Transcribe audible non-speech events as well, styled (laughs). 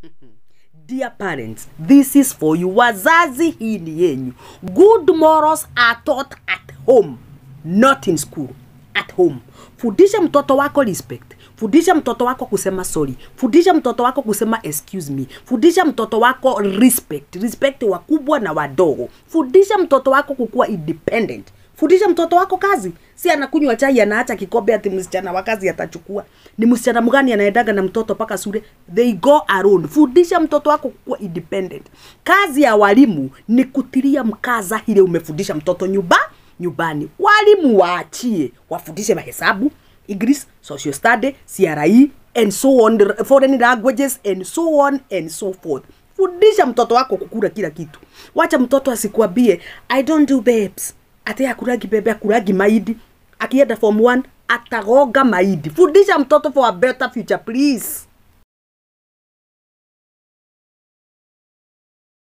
(laughs) Dear parents, this is for you. Wazazi hii ni yenyu. Good morals are taught at home, not in school. At home. Fundisha mtoto wako respect. Fundisha mtoto wako kusema sorry. Fundisha mtoto wako kusema excuse me. Fundisha mtoto wako respect. Respect wakubwa na wadogo. Fundisha mtoto wako kukuwa independent. Fundisha mtoto wako kazi si anakunywa chai anaacha kikombe ati msichana wa kazi atachukua. Ni msichana mgani anaendaga na mtoto paka sure They go alone. Fundisha mtoto wako kuwa independent. Kazi ya walimu ni kutilia mkaza ile umefundisha mtoto nyumba nyumbani. Walimu waachie wafundishe mahesabu, English, social study, CRE and so on, foreign languages and so on and so forth. Fundisha mtoto wako kukula kila kitu. Wacha mtoto asikwambie I don't do babes. Ate akuragi bebe akuragi maidi akienda form 1 ataroga maidi. Fundisha mtoto for a better future please.